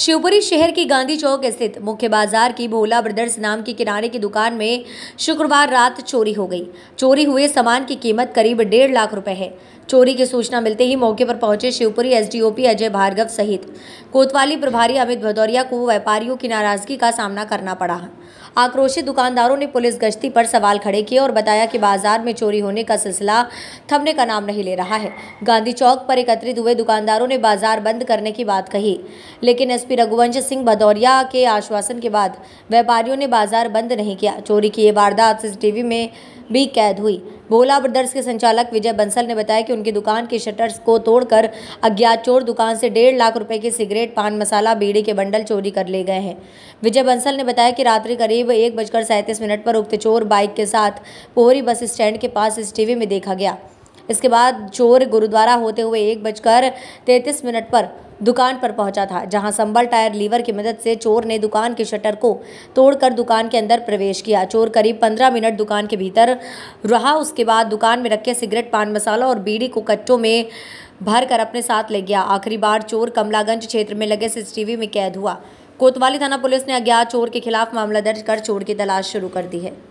शिवपुरी शहर के गांधी चौक स्थित मुख्य बाजार की भोला ब्रदर्स नाम के किनारे की दुकान में शुक्रवार रात चोरी हो गई चोरी हुए सामान की कीमत करीब डेढ़ लाख रुपए है चोरी की सूचना मिलते ही मौके पर पहुंचे शिवपुरी एसडीओपी अजय भार्गव सहित कोतवाली प्रभारी अमित भदौरिया को व्यापारियों की नाराजगी का सामना करना पड़ा आक्रोशित दुकानदारों ने पुलिस गश्ती पर सवाल खड़े किए और बताया कि बाजार में चोरी होने का सिलसिला थमने का नाम नहीं ले रहा है गांधी चौक पर एकत्रित हुए दुकानदारों ने बाजार बंद करने की बात कही लेकिन एस एसपी रघुवंश सिंह भदौरिया के आश्वासन के बाद व्यापारियों ने बाजार बंद नहीं किया चोरी की ये वारदात सीसीटीवी में भी कैद हुई भोला ब्रदर्स के संचालक विजय बंसल ने बताया कि उनकी दुकान के शटर्स को तोड़कर अज्ञात चोर दुकान से डेढ़ लाख रुपए के सिगरेट पान मसाला बीड़ी के बंडल चोरी कर ले गए हैं विजय बंसल ने बताया कि रात्रि करीब एक बजकर सैंतीस मिनट पर उक्त चोर बाइक के साथ पोहरी बस स्टैंड के पास सीसीटीवी में देखा गया इसके बाद चोर गुरुद्वारा होते हुए एक बजकर तैंतीस मिनट पर दुकान पर पहुंचा था जहां संबल टायर लीवर की मदद से चोर ने दुकान के शटर को तोड़कर दुकान के अंदर प्रवेश किया चोर करीब पंद्रह मिनट दुकान के भीतर रहा उसके बाद दुकान में रखे सिगरेट पान मसाला और बीड़ी को कट्टों में भर कर अपने साथ ले गया आखिरी बार चोर कमलागंज क्षेत्र में लगे सीसीटीवी में कैद हुआ कोतवाली थाना पुलिस ने अज्ञात चोर के खिलाफ मामला दर्ज कर चोर की तलाश शुरू कर दी है